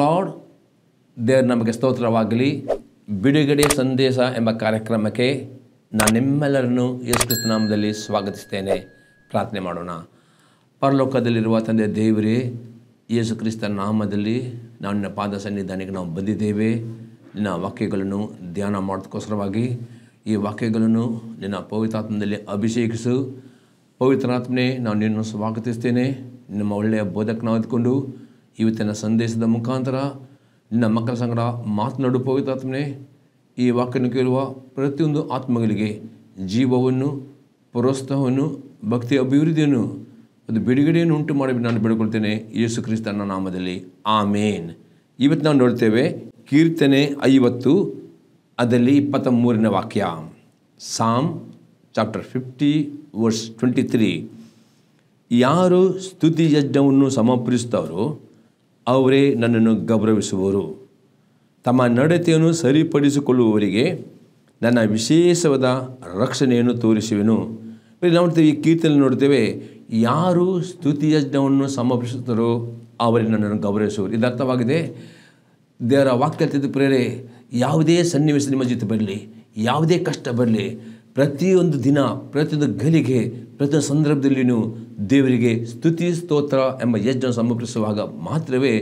lord ದೇವ್ರ ನಮಗೆ ಸ್ತೋತ್ರವಾಗಲಿ ಬಿಡುಗಡೆ ಸಂದೇಶ ಎಂಬ ಕಾರ್ಯಕ್ರಮಕ್ಕೆ ನಾನು ನಿಮ್ಮೆಲ್ಲರನ್ನು ಯೇಸು ನಾಮದಲ್ಲಿ ಸ್ವಾಗತಿಸ್ತೇನೆ ಪ್ರಾರ್ಥನೆ ಮಾಡೋಣ ಪರಲೋಕದಲ್ಲಿರುವ ತಂದೆ ದೇವರೇ ಯೇಸು ಕ್ರಿಸ್ತ ನಾಮದಲ್ಲಿ ನಾನು ನಿನ್ನ ಪಾದ ಸನ್ನಿಧಾನಕ್ಕೆ ನಾವು ಬಂದಿದ್ದೇವೆ ನಿನ್ನ ವಾಕ್ಯಗಳನ್ನು ಧ್ಯಾನ ಮಾಡೋದಕ್ಕೋಸ್ಕರವಾಗಿ ಈ ವಾಕ್ಯಗಳನ್ನು ನಿನ್ನ ಪವಿತ್ರಾತ್ಮದಲ್ಲಿ ಅಭಿಷೇಕಿಸು ಪವಿತ್ರಾತ್ಮನೇ ನಾನು ನಿನ್ನನ್ನು ಸ್ವಾಗತಿಸ್ತೇನೆ ನಿಮ್ಮ ಒಳ್ಳೆಯ ಬೋಧಕನ ಆದ್ಕೊಂಡು ಇವತ್ತಿನ ಸಂದೇಶದ ಮುಖಾಂತರ ನಿನ್ನ ಮಕ್ಕಳ ಸಂಗಡ ಮಾತನಾಡು ಪವಿತ್ರಾತ್ಮನೇ ಈ ವಾಕ್ಯನ ಕೇಳುವ ಪ್ರತಿಯೊಂದು ಆತ್ಮಗಳಿಗೆ ಜೀವವನ್ನು ಪ್ರೋತ್ಸಾಹವನ್ನು ಭಕ್ತಿ ಅಭಿವೃದ್ಧಿಯನ್ನು ಅದು ಬಿಡುಗಡೆಯನ್ನು ಉಂಟು ಮಾಡಿ ನಾನು ಬೇಡಿಕೊಳ್ತೇನೆ ಯೇಸು ಕ್ರಿಸ್ತನ ನಾಮದಲ್ಲಿ ಆಮೇನ್ ಇವತ್ತು ನಾವು ನೋಡ್ತೇವೆ ಕೀರ್ತನೆ ಐವತ್ತು ಅದರಲ್ಲಿ ಇಪ್ಪತ್ತ ಮೂರನೇ ವಾಕ್ಯ Psalm chapter fifty verse twenty three ಯಾರು ಸ್ತುತಿ ಯಜ್ಞವನ್ನು ಸಮರ್ಪಿಸ್ತವರೋ ಅವರೇ ನನ್ನನ್ನು ಗೌರವಿಸುವರು ತಮ್ಮ ನಡತೆಯನ್ನು ಸರಿಪಡಿಸಿಕೊಳ್ಳುವವರಿಗೆ ನನ್ನ ವಿಶೇಷವಾದ ರಕ್ಷಣೆಯನ್ನು ತೋರಿಸುವೆನು ನಾವು ನೋಡ್ತೇವೆ ಈ ಕೀರ್ತನೆ ನೋಡ್ತೇವೆ ಯಾರು ಸ್ತುತಿಯಜ್ಞವನ್ನು ಸಮರ್ಪಿಸುತ್ತಾರೋ ಅವರೇ ನನ್ನನ್ನು ಗೌರವಿಸುವರು ಇದರ್ಥವಾಗಿದೆ ಅರ್ಥವಾಗಿದೆ ದೇವರ ವಾಕ್ಯ ಪ್ರೇರೆ ಯಾವುದೇ ಸನ್ನಿವೇಶ ನಿಮ್ಮ ಜೊತೆ ಬರಲಿ ಯಾವುದೇ ಕಷ್ಟ ಬರಲಿ ಪ್ರತಿಯೊಂದು ದಿನ ಪ್ರತಿಯೊಂದು ಗಲಿಗೆ ಪ್ರತಿಯೊಂದು ಸಂದರ್ಭದಲ್ಲಿ ದೇವರಿಗೆ ಸ್ತುತಿ ಸ್ತೋತ್ರ ಎಂಬ ಯಜ್ಞವನ್ನು ಸಮರ್ಪಿಸುವಾಗ ಮಾತ್ರವೇ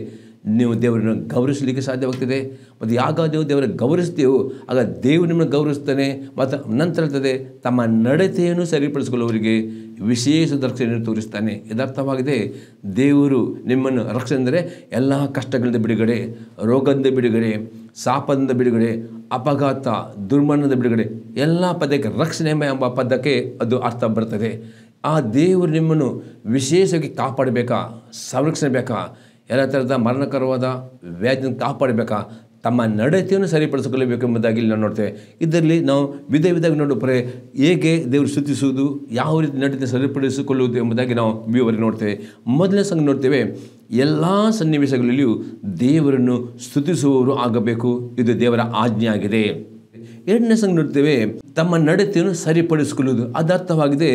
ನೀವು ದೇವರನ್ನು ಗೌರವಿಸಲಿಕ್ಕೆ ಸಾಧ್ಯವಾಗ್ತದೆ ಮತ್ತು ಯಾವಾಗ ನೀವು ದೇವರ ಗೌರವಿಸ್ತೀವೋ ಆಗ ದೇವರು ನಿಮ್ಮನ್ನು ಗೌರವಿಸ್ತಾನೆ ಮತ್ತು ನಂತರ ಇರ್ತದೆ ತಮ್ಮ ನಡತೆಯನ್ನು ಸರಿಪಡಿಸಿಕೊಳ್ಳುವವರಿಗೆ ವಿಶೇಷ ದರ್ಶನೆಯನ್ನು ತೋರಿಸ್ತಾನೆ ಇದರ್ಥವಾಗಿದೆ ದೇವರು ನಿಮ್ಮನ್ನು ರಕ್ಷಣೆ ಅಂದರೆ ಎಲ್ಲ ಕಷ್ಟಗಳಿಂದ ಬಿಡುಗಡೆ ರೋಗದಿಂದ ಬಿಡುಗಡೆ ಸಾಪದಿಂದ ಬಿಡುಗಡೆ ಅಪಘಾತ ದುರ್ಮರಣದ ಬಿಡುಗಡೆ ಎಲ್ಲ ಪದಕ್ಕೆ ರಕ್ಷಣೆ ಎಂಬ ಪದಕ್ಕೆ ಅದು ಅರ್ಥ ಬರ್ತದೆ ಆ ದೇವರು ನಿಮ್ಮನ್ನು ವಿಶೇಷವಾಗಿ ಕಾಪಾಡಬೇಕಾ ಸಂರಕ್ಷಣೆ ಬೇಕಾ ಎಲ್ಲ ಥರದ ಮರಣಕರವಾದ ವ್ಯಾಧಿನ ಕಾಪಾಡಬೇಕಾ ತಮ್ಮ ನಡತೆಯನ್ನು ಸರಿಪಡಿಸಿಕೊಳ್ಳಬೇಕು ಎಂಬುದಾಗಿ ನಾವು ನೋಡ್ತೇವೆ ಇದರಲ್ಲಿ ನಾವು ವಿಧ ವಿಧವಾಗಿ ನೋಡೋಬ್ಬರೆ ಹೇಗೆ ದೇವರು ಸ್ತುತಿಸುವುದು ಯಾವ ರೀತಿ ನಡತೆ ಸರಿಪಡಿಸಿಕೊಳ್ಳುವುದು ಎಂಬುದಾಗಿ ನಾವು ವಿವರಿಗೆ ನೋಡ್ತೇವೆ ಮೊದಲನೇ ಸಂಘ ನೋಡ್ತೇವೆ ಎಲ್ಲ ಸನ್ನಿವೇಶಗಳಲ್ಲಿಯೂ ದೇವರನ್ನು ಸ್ತುತಿಸುವವರು ಆಗಬೇಕು ಇದು ದೇವರ ಆಜ್ಞೆಯಾಗಿದೆ ಎರಡನೇ ಸಂಘ ನೋಡ್ತೇವೆ ತಮ್ಮ ನಡತೆಯನ್ನು ಸರಿಪಡಿಸಿಕೊಳ್ಳುವುದು ಅದರ್ಥವಾಗಿದೆ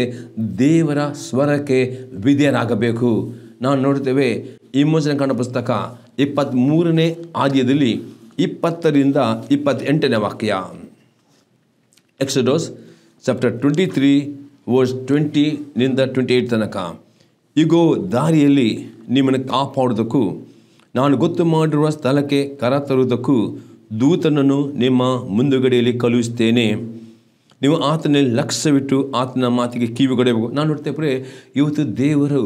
ದೇವರ ಸ್ವರಕ್ಕೆ ವಿಧೇಯರಾಗಬೇಕು ನಾವು ನೋಡ್ತೇವೆ ಈ ಕಾಣ ಪುಸ್ತಕ ಇಪ್ಪತ್ತ್ಮೂರನೇ ಆದ್ಯದಲ್ಲಿ ಇಪ್ಪತ್ತರಿಂದ ಇಪ್ಪತ್ತೆಂಟನೇ ವಾಕ್ಯ Exodus chapter twenty three verse ಟ್ವೆಂಟಿನಿಂದ ಟ್ವೆಂಟಿ ಏಯ್ಟ್ ತನಕ ಇಗೋ ದಾರಿಯಲ್ಲಿ ನಿಮ್ಮನ್ನು ಕಾಪಾಡೋದಕ್ಕೂ ನಾನು ಗೊತ್ತು ಮಾಡಿರುವ ಸ್ಥಳಕ್ಕೆ ಕರ ತರುವುದಕ್ಕೂ ದೂತನನ್ನು ನಿಮ್ಮ ಮುಂದುಗಡೆಯಲ್ಲಿ ಕಳುಹಿಸ್ತೇನೆ ನೀವು ಆತನಲ್ಲಿ ಲಕ್ಷ್ಯವಿಟ್ಟು ಆತನ ಮಾತಿಗೆ ಕಿವಿಗೊಡೆಯಬೇಕು ನಾನು ನೋಡ್ತೇವೆ ಇವತ್ತು ದೇವರು